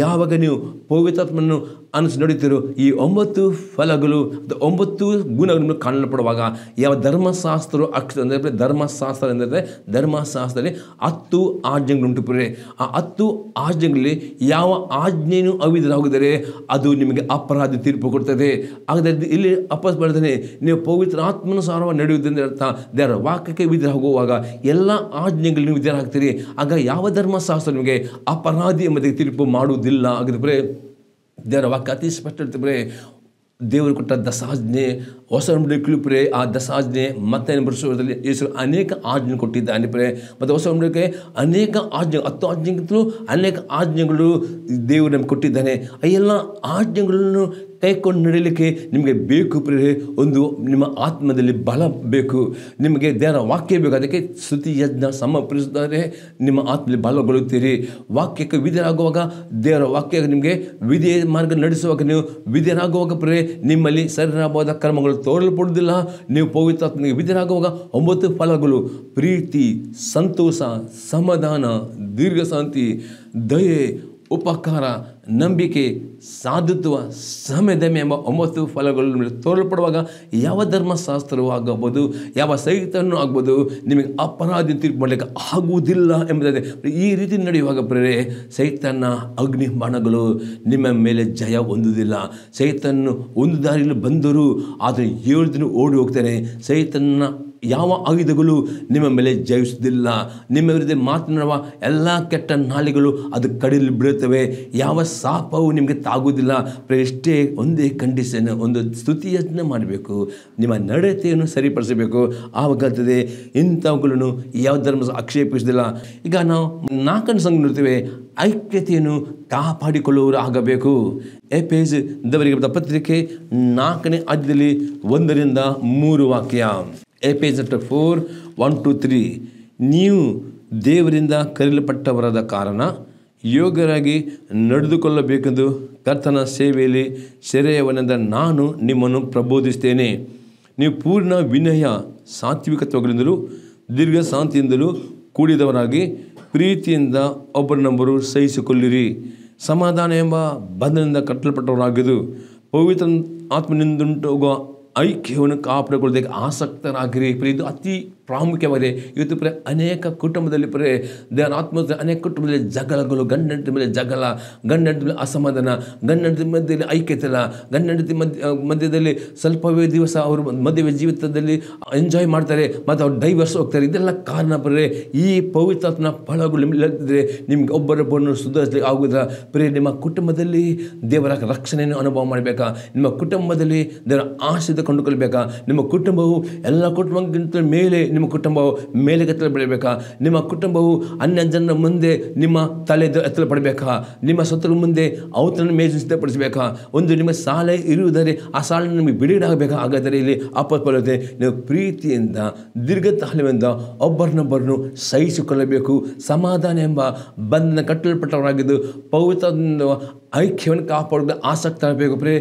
ಯಾವಾಗ ನೀವು ಪವಿತ್ರಾತ್ಮನ್ನು ಅನಿಸಿ ನೋಡುತ್ತಿರು ಈ ಒಂಬತ್ತು ಫಲಗಳು ಒಂಬತ್ತು ಗುಣಗಳನ್ನು ಕಾಣಲ್ಪಡುವಾಗ ಯಾವ ಧರ್ಮಶಾಸ್ತ್ರ ಅಕ್ಷರ ಅಂದರೆ ಧರ್ಮಶಾಸ್ತ್ರ ಎಂದರೆ ಧರ್ಮಶಾಸ್ತ್ರದಲ್ಲಿ ಹತ್ತು ಆಜ್ಞೆಗಳುಂಟು ಪ್ರೇರೆ ಆ ಹತ್ತು ಆಜ್ಞೆಗಳಲ್ಲಿ ಯಾವ ಆಜ್ಞೆಯನ್ನು ಹೋಗಿದರೆ ಅದು ನಿಮಗೆ ಅಪರಾಧ ತೀರ್ಪು ಕೊಡ್ತದೆ ಹಾಗಾದರೆ ಇಲ್ಲಿ ಅಪಸ್ ನೀವು ಪವಿತ್ರ ಆತ್ಮಾನುಸಾರವಾಗಿ ನಡೆಯುವುದರಿಂದ ಅರ್ಥ ದೇವರ ವಾಕ್ಯಕ್ಕೆ ಹೋಗುವಾಗ ಎಲ್ಲ ಆಜ್ಞೆಗಳು ನೀವು ಹಾಕ್ತೀರಿ ಆಗ ಯಾವ ಧರ್ಮಶಾಸ್ತ್ರ ನಿಮಗೆ ಅಪರಾಧಿ ಎಂಬುದಕ್ಕೆ ತೀರ್ಪು ಮಾಡುವುದಿಲ್ಲ ಆಗಿದ್ರೆ ದೇವರ ವಾಕ್ಯ ಅತಿ ಸ್ಪಷ್ಟತೆ ದೇವರು ಕೊಟ್ಟ ದಸಾಜ್ಞೆ ಹೊಸ ನಂಬಿಕೆಗಳು ಆ ದಸಾಜ್ಞೆ ಮತ್ತೆ ಬರೆಸುವುದರಲ್ಲಿ ಯೇಸು ಅನೇಕ ಆಜ್ಞೆ ಕೊಟ್ಟಿದ್ದಾನೆ ಪ್ರೇ ಮತ್ತು ಹೊಸ ಅನೇಕ ಆಜ್ಞೆ ಹತ್ತು ಆಜ್ಞೆಗಿಂತಲೂ ಅನೇಕ ಆಜ್ಞೆಗಳು ದೇವರು ನಮಗೆ ಕೊಟ್ಟಿದ್ದಾನೆ ಆ ಎಲ್ಲ ಆಜ್ಞೆಗಳನ್ನು ಕೈಕೊಂಡು ನಡೀಲಿಕ್ಕೆ ನಿಮಗೆ ಬೇಕು ಪ್ರೇರೆ ಒಂದು ನಿಮ್ಮ ಆತ್ಮದಲ್ಲಿ ಬಲ ಬೇಕು ನಿಮಗೆ ದೇವರ ವಾಕ್ಯ ಬೇಕು ಅದಕ್ಕೆ ಯಜ್ಞ ಸಮರ್ಪಿಸುತ್ತಾರೆ ನಿಮ್ಮ ಆತ್ಮದಲ್ಲಿ ಬಲಗೊಳ್ಳುತ್ತೀರಿ ವಾಕ್ಯಕ್ಕೆ ವಿಧೇಯರಾಗುವಾಗ ದೇವರ ವಾಕ್ಯ ನಿಮಗೆ ವಿಧಿ ಮಾರ್ಗ ನಡೆಸುವಾಗ ನೀವು ವಿಧೇಯರಾಗುವಾಗ ಪ್ರೇ ನಿಮ್ಮಲ್ಲಿ ಸರಿಯಾಗಬಹುದ ಕ್ರಮಗಳು ತೋರಲ್ಪಡುವುದಿಲ್ಲ ನೀವು ಪವಿತ್ರಾತ್ಮನಿಗೆ ವಿಧೇಯರಾಗುವಾಗ ಒಂಬತ್ತು ಫಲಗಳು ಪ್ರೀತಿ ಸಂತೋಷ ಸಮಾಧಾನ ದೀರ್ಘಶಾಂತಿ ದಯೆ ಉಪಕಾರ ನಂಬಿಕೆ ಸಾಧುತ್ವ ಸಮಯದಮೆ ಎಂಬ ಒಂಬತ್ತು ಫಲಗಳು ತೋರಲ್ಪಡುವಾಗ ಯಾವ ಧರ್ಮಶಾಸ್ತ್ರವೂ ಆಗಬಹುದು ಯಾವ ಸಹಿತನೂ ಆಗ್ಬೋದು ನಿಮಗೆ ಅಪರಾಧಿ ತೀರ್ಪು ಮಾಡಲಿಕ್ಕೆ ಆಗುವುದಿಲ್ಲ ಎಂಬುದಾದರೆ ಈ ರೀತಿ ನಡೆಯುವಾಗ ಪ್ರೇರೆ ಸೈತನ್ನ ಅಗ್ನಿ ಬಾಣಗಳು ನಿಮ್ಮ ಮೇಲೆ ಜಯ ಹೊಂದುವುದಿಲ್ಲ ಸೈತನ್ನು ಒಂದು ದಾರಿಯಲ್ಲಿ ಬಂದರೂ ಆದರೆ ಏಳು ದಿನ ಓಡಿ ಹೋಗ್ತಾನೆ ಸೈತನ್ನ ಯಾವ ಆಯುಧಗಳು ನಿಮ್ಮ ಮೇಲೆ ಜಯಿಸುವುದಿಲ್ಲ ನಿಮ್ಮ ವಿರುದ್ಧ ಮಾತನಾಡುವ ಎಲ್ಲ ಕೆಟ್ಟ ನಾಲಿಗಳು ಅದು ಕಡಿಲು ಬೀಳುತ್ತವೆ ಯಾವ ಸಾಪವು ನಿಮಗೆ ತಾಗುವುದಿಲ್ಲ ಎಷ್ಟೇ ಒಂದೇ ಕಂಡೀಷನ್ ಒಂದು ಸ್ತುತಿಯನ್ನು ಮಾಡಬೇಕು ನಿಮ್ಮ ನಡತೆಯನ್ನು ಸರಿಪಡಿಸಬೇಕು ಆವಾಗುತ್ತದೆ ಇಂಥವುಗಳನ್ನು ಯಾವ ಧರ್ಮ ಆಕ್ಷೇಪಿಸುವುದಿಲ್ಲ ಈಗ ನಾವು ನಾಲ್ಕನ್ನು ಸಂಘ ನೋಡ್ತೇವೆ ಐಕ್ಯತೆಯನ್ನು ಕಾಪಾಡಿಕೊಳ್ಳುವವರು ಆಗಬೇಕು ಎ ಪೇಜ್ ದವರಿಗೆ ಪತ್ರಿಕೆ ನಾಲ್ಕನೇ ಅಧ್ಯದಲ್ಲಿ ಒಂದರಿಂದ ಮೂರು ವಾಕ್ಯ ಎಪೇಜ್ chapter four one two three ನೀವು ದೇವರಿಂದ ಕರೆಯಲ್ಪಟ್ಟವರಾದ ಕಾರಣ ಯೋಗ್ಯರಾಗಿ ನಡೆದುಕೊಳ್ಳಬೇಕೆಂದು ಕರ್ತನ ಸೇವೆಯಲ್ಲಿ ಸೆರೆಯವನೆಂದ ನಾನು ನಿಮ್ಮನ್ನು ಪ್ರಬೋಧಿಸ್ತೇನೆ ನೀವು ಪೂರ್ಣ ವಿನಯ ಸಾತ್ವಿಕತ್ವಗಳಿಂದಲೂ ದೀರ್ಘ ಶಾಂತಿಯಿಂದಲೂ ಕೂಡಿದವರಾಗಿ ಪ್ರೀತಿಯಿಂದ ಒಬ್ಬರನ್ನೊಬ್ಬರು ಸಹಿಸಿಕೊಳ್ಳಿರಿ ಸಮಾಧಾನ ಎಂಬ ಬಂಧನದಿಂದ ಕಟ್ಟಲ್ಪಟ್ಟವರಾಗಿದ್ದು ಪವಿತ್ರ ಹೋಗುವ ಐಕ್ಯವನ್ನು ಕಾಪುರಗೊಳ್ಳದೆ ಆಸಕ್ತರಾಗಿರಿ ಪ್ರೀದು ಅತಿ ಪ್ರಾಮುಖ್ಯವಾಗಿದೆ ಇವತ್ತು ಪರೇ ಅನೇಕ ಕುಟುಂಬದಲ್ಲಿ ಪರೇ ಧ್ಯಾನಾತ್ಮ ಅನೇಕ ಕುಟುಂಬದಲ್ಲಿ ಜಗಳಗಳು ಗಂಡಂಡದ ಮೇಲೆ ಜಗಳ ಗಂಡಂಡದ ಮೇಲೆ ಅಸಮಾಧಾನ ಗಂಡಂಡದ ಮಧ್ಯದಲ್ಲಿ ಐಕ್ಯತೆ ಇಲ್ಲ ಮಧ್ಯ ಮಧ್ಯದಲ್ಲಿ ಸ್ವಲ್ಪವೇ ದಿವಸ ಅವರು ಮದುವೆ ಜೀವಿತದಲ್ಲಿ ಎಂಜಾಯ್ ಮಾಡ್ತಾರೆ ಮತ್ತು ಅವ್ರು ಡೈವರ್ಸ್ ಹೋಗ್ತಾರೆ ಇದೆಲ್ಲ ಕಾರಣ ಬರೇ ಈ ಪವಿತ್ರಾತ್ಮನ ಫಲಗಳು ನಿಮಗೆ ನಿಮ್ಗೆ ಒಬ್ಬರೊಬ್ಬರನ್ನು ಸುಧಾರಿಸಲಿಕ್ಕೆ ಆಗುವುದಿಲ್ಲ ಬರೀ ನಿಮ್ಮ ಕುಟುಂಬದಲ್ಲಿ ದೇವರ ರಕ್ಷಣೆಯನ್ನು ಅನುಭವ ಮಾಡಬೇಕಾ ನಿಮ್ಮ ಕುಟುಂಬದಲ್ಲಿ ದೇವರ ಆಶ್ರಯ ಕೊಂಡುಕೊಳ್ಬೇಕಾ ನಿಮ್ಮ ಕುಟುಂಬವು ಎಲ್ಲ ಕುಟುಂಬಕ್ಕಿಂತ ಮೇಲೆ ನಿಮ್ಮ ಕುಟುಂಬವು ಎತ್ತಲು ಬಿಡಬೇಕಾ ನಿಮ್ಮ ಕುಟುಂಬವು ಅನ್ಯ ಜನರ ಮುಂದೆ ನಿಮ್ಮ ತಲೆ ಎತ್ತಲು ಪಡಬೇಕಾ ನಿಮ್ಮ ಸೊತ್ತರ ಮುಂದೆ ಅವತರನ್ನು ಮೇಜು ಸಿದ್ಧಪಡಿಸಬೇಕಾ ಒಂದು ನಿಮ್ಮ ಸಾಲ ಇರುವುದರೆ ಆ ಸಾಲ ನಿಮಗೆ ಬಿಡುಗಡೆ ಹಾಗಾದರೆ ಇಲ್ಲಿ ಅಪಸ್ಪಲತೆ ನೀವು ಪ್ರೀತಿಯಿಂದ ದೀರ್ಘತಾಳ್ಮೆಯಿಂದ ಒಬ್ಬರನ್ನೊಬ್ಬರನ್ನು ಸಹಿಸಿಕೊಳ್ಳಬೇಕು ಸಮಾಧಾನ ಎಂಬ ಬಂಧನ ಕಟ್ಟಲ್ಪಟ್ಟವರಾಗಿದ್ದು ಪವಿತ್ರ ಐಕ್ಯವನ್ನು ಆಸಕ್ತ ಆಗಬೇಕು ಪ್ರೇ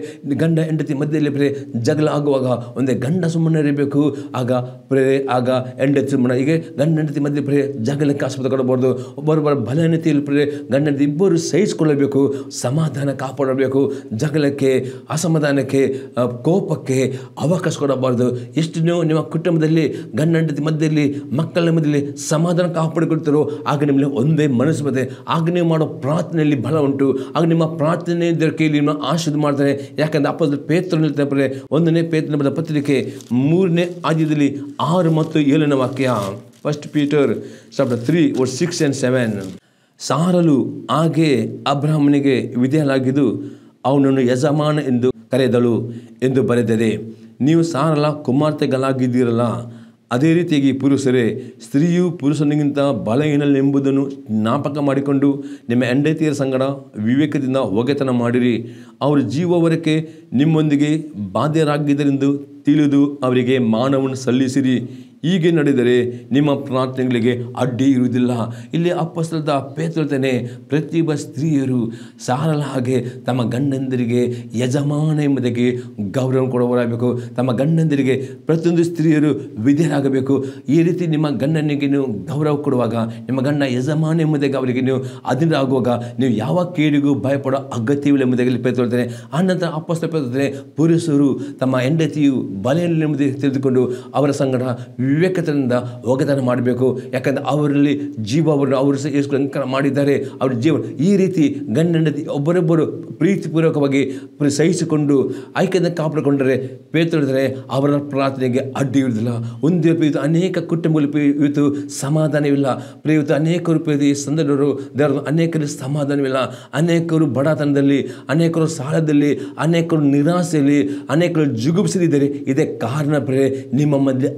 ಗಂಡ ಹೆಂಡತಿ ಮಧ್ಯದಲ್ಲಿ ಪ್ರೇ ಜಗಳ ಆಗುವಾಗ ಒಂದೇ ಗಂಡ ಸುಮ್ಮನೆ ಇರಬೇಕು ಆಗ ಪ್ರೇ ಆಗ ಹೆಂಡತಿ ಮಾಡ ಹೀಗೆ ಗಂಡ ಹೆಂಡತಿ ಮಧ್ಯೆ ಜಗಳಕ್ಕೆ ಆಸ್ಪತ್ರೆ ಕೊಡಬಾರ್ದು ಒಬ್ಬರೊಬ್ಬರ ಬಲ ಹೆಂಡತಿಯಲ್ಲಿ ಗಂಡ ಹೆಂಡತಿ ಇಬ್ಬರು ಸಹಿಸಿಕೊಳ್ಳಬೇಕು ಸಮಾಧಾನ ಕಾಪಾಡಬೇಕು ಜಗಳಕ್ಕೆ ಅಸಮಾಧಾನಕ್ಕೆ ಕೋಪಕ್ಕೆ ಅವಕಾಶ ಕೊಡಬಾರ್ದು ಎಷ್ಟು ನೀವು ನಿಮ್ಮ ಕುಟುಂಬದಲ್ಲಿ ಗಂಡ ಹೆಂಡತಿ ಮಧ್ಯದಲ್ಲಿ ಮಕ್ಕಳ ಮಧ್ಯದಲ್ಲಿ ಸಮಾಧಾನ ಕಾಪಾಡಿಕೊಳ್ತಾರೋ ಆಗ ನಿಮ್ಮಲ್ಲಿ ಒಂದೇ ಮನಸ್ಸು ಬಂದೆ ಆಗ ನೀವು ಮಾಡೋ ಪ್ರಾರ್ಥನೆಯಲ್ಲಿ ಬಲ ಉಂಟು ಆಗ ನಿಮ್ಮ ಪ್ರಾರ್ಥನೆ ಕೇಳಿ ನಿಮ್ಮ ಆಶೀರ್ವಾದ ಮಾಡ್ತಾರೆ ಯಾಕಂದರೆ ಅಪ್ಪದ ಪೇತ್ರ ಒಂದನೇ ಪೇತ್ರನ ಪತ್ರಿಕೆ ಮೂರನೇ ಆದ್ಯದಲ್ಲಿ ಆರು ಮತ್ತು ಏಳಿನ ವಾಕ್ಯ first Peter chapter three verse six and seven ಸಾರಲು ಹಾಗೆ ಅಬ್ರಾಹ್ಮನಿಗೆ ವಿಧೇಯಲಾಗಿದ್ದು ಅವನನ್ನು ಯಜಮಾನ ಎಂದು ಕರೆದಳು ಎಂದು ಬರೆದಿದೆ ನೀವು ಸಾರಲ ಕುಮಾರ್ತೆಗಳಾಗಿದ್ದೀರಲ್ಲ ಅದೇ ರೀತಿಯಾಗಿ ಪುರುಷರೇ ಸ್ತ್ರೀಯು ಪುರುಷನಿಗಿಂತ ಬಲಹೀನಲೆಂಬುದನ್ನು ಜ್ಞಾಪಕ ಮಾಡಿಕೊಂಡು ನಿಮ್ಮ ಹೆಂಡತಿಯರ ಸಂಗಡ ವಿವೇಕದಿಂದ ಒಗೆತನ ಮಾಡಿರಿ ಅವರ ಜೀವವರಕ್ಕೆ ನಿಮ್ಮೊಂದಿಗೆ ಬಾಧ್ಯರಾಗಿದ್ದರೆಂದು ತಿಳಿದು ಅವರಿಗೆ ಮಾನವನ್ನು ಸಲ್ಲಿಸಿರಿ ಹೀಗೆ ನಡೆದರೆ ನಿಮ್ಮ ಪ್ರಾರ್ಥನೆಗಳಿಗೆ ಅಡ್ಡಿ ಇರುವುದಿಲ್ಲ ಇಲ್ಲಿ ಅಪ್ಪಸ್ತದ ಪೇತೃತನೆ ಪ್ರತಿಯೊಬ್ಬ ಸ್ತ್ರೀಯರು ಸಾರಲ ಹಾಗೆ ತಮ್ಮ ಗಂಡಂದಿರಿಗೆ ಯಜಮಾನ ಎಂಬುದಕ್ಕೆ ಗೌರವ ಕೊಡುವರಾಗಬೇಕು ತಮ್ಮ ಗಂಡಂದಿರಿಗೆ ಪ್ರತಿಯೊಂದು ಸ್ತ್ರೀಯರು ವಿಧಿಯರಾಗಬೇಕು ಈ ರೀತಿ ನಿಮ್ಮ ಗಂಡನಿಗೆ ನೀವು ಗೌರವ ಕೊಡುವಾಗ ನಿಮ್ಮ ಗಂಡ ಯಜಮಾನ ಎಂಬುದಕ್ಕೆ ಅವರಿಗೆ ನೀವು ಆಗುವಾಗ ನೀವು ಯಾವ ಕೇಳಿಗೂ ಭಯಪಡೋ ಅಗತ್ಯವಿಲ್ಲ ಎಂಬುದಾಗಿ ಆ ಆನಂತರ ಅಪ್ಪಸ್ತ ಪೇತೊಳ್ತೇನೆ ಪುರುಷರು ತಮ್ಮ ಹೆಂಡತಿಯು ಬಲೆಯಲ್ಲಿ ಎಂಬುದಾಗಿ ತಿಳಿದುಕೊಂಡು ಅವರ ಸಂಗಡ ವಿವೇಕತೆಯಿಂದ ಹೋಗದಾನ ಮಾಡಬೇಕು ಯಾಕಂದರೆ ಅವರಲ್ಲಿ ಜೀವವನ್ನು ಅವರು ಸಹ ಮಾಡಿದ್ದಾರೆ ಅವರ ಜೀವನ ಈ ರೀತಿ ಗಂಡನದಿ ಒಬ್ಬರೊಬ್ಬರು ಪ್ರೀತಿಪೂರ್ವಕವಾಗಿ ಸಹಿಸಿಕೊಂಡು ಐಕ್ಯದ ಕಾಪಾಡಿಕೊಂಡರೆ ಪೇತೊಡೆದರೆ ಅವರ ಪ್ರಾರ್ಥನೆಗೆ ಅಡ್ಡಿಯುವುದಿಲ್ಲ ಒಂದೇ ಪ್ರೀತು ಅನೇಕ ಕುಟುಂಬಗಳು ಇವತ್ತು ಸಮಾಧಾನವಿಲ್ಲ ಪ್ರಿಯುತ ಅನೇಕರು ಪ್ರೀತಿ ಸಂದರ್ಭರು ದೇವರ ಅನೇಕರು ಸಮಾಧಾನವಿಲ್ಲ ಅನೇಕರು ಬಡತನದಲ್ಲಿ ಅನೇಕರು ಸಾಲದಲ್ಲಿ ಅನೇಕರು ನಿರಾಸೆಯಲ್ಲಿ ಅನೇಕರು ಜುಗುಪ್ಸದಿದ್ದಾರೆ ಇದೇ ಕಾರಣ ಪ್ರೇ ನಿಮ್ಮ ಮಧ್ಯೆ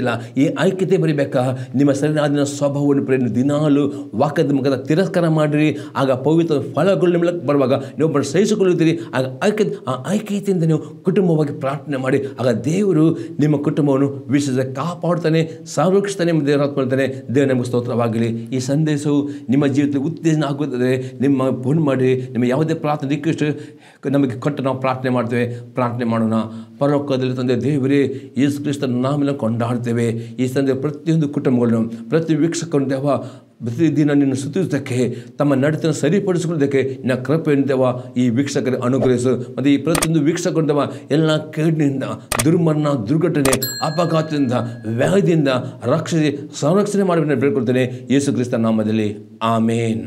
ಇಲ್ಲ ಈ ಐಕ್ಯತೆ ಬರಿಬೇಕಾ ನಿಮ್ಮ ಸರಿನಾದಿನ ಸ್ವಭಾವವನ್ನು ಪ್ರೇರಣೆ ದಿನಾಲು ವಾಕ್ಯದ ಮುಖದ ತಿರಸ್ಕಾರ ಮಾಡಿರಿ ಆಗ ಪವಿತ್ರ ಫಲಗಳು ನಿಮ್ಮ ಬರುವಾಗ ನೀವು ಸಹಿಸಿಕೊಳ್ಳುತ್ತೀರಿ ಆಗ ಐಕ್ಯ ಆ ಐಕ್ಯತೆಯಿಂದ ನೀವು ಕುಟುಂಬವಾಗಿ ಪ್ರಾರ್ಥನೆ ಮಾಡಿ ಆಗ ದೇವರು ನಿಮ್ಮ ಕುಟುಂಬವನ್ನು ವಿಶೇಷ ಕಾಪಾಡ್ತಾನೆ ಸಂರಕ್ಷಿಸ್ತಾನೆ ನಿಮ್ಮ ದೇವರ ದೇವರು ನಿಮಗೆ ಸ್ತೋತ್ರವಾಗಲಿ ಈ ಸಂದೇಶವು ನಿಮ್ಮ ಜೀವಿತ ಉತ್ತೇಜನ ಆಗುತ್ತದೆ ನಿಮ್ಮ ಫೋನ್ ಮಾಡಿ ನಿಮ್ಮ ಯಾವುದೇ ಪ್ರಾರ್ಥನೆ ರಿಕ್ವೆಸ್ಟ್ ನಮಗೆ ಕೊಟ್ಟು ನಾವು ಪ್ರಾರ್ಥನೆ ಮಾಡ್ತೇವೆ ಪ್ರಾರ್ಥನೆ ಮಾಡೋಣ ಪರೋಕ್ಕದಲ್ಲಿ ತಂದೆ ದೇವರೇ ಯೇಸು ಕ್ರಿಸ್ತನ ನಾಮಿನ ಕೊಂಡಾಡ್ತೇವೆ ಈ ಸಂದರ್ಭ ಪ್ರತಿಯೊಂದು ಕುಟುಂಬಗಳನ್ನು ಪ್ರತಿ ವೀಕ್ಷಕರು ದೇವ ಪ್ರತಿದಿನ ನಿನ್ನ ಸ್ತುತಿಸುವುದಕ್ಕೆ ತಮ್ಮ ನಡತನ ಸರಿಪಡಿಸಿಕೊಳ್ಳೋದಕ್ಕೆ ನಿನ್ನ ಕೃಪೆಯನ್ನು ದೇವ ಈ ವೀಕ್ಷಕರ ಅನುಗ್ರಹಿಸು ಮತ್ತು ಈ ಪ್ರತಿಯೊಂದು ವೀಕ್ಷಕರು ದೇವ ಎಲ್ಲ ಕೇಡಿನಿಂದ ದುರ್ಮರಣ ದುರ್ಘಟನೆ ಅಪಘಾತದಿಂದ ವ್ಯಾಧಿಯಿಂದ ರಕ್ಷಿಸಿ ಸಂರಕ್ಷಣೆ ಮಾಡಬೇಕು ಬೇಡ್ಕೊಳ್ತೇನೆ ಯೇಸು ಕ್ರಿಸ್ತ ನಾಮದಲ್ಲಿ ಆಮೇನ್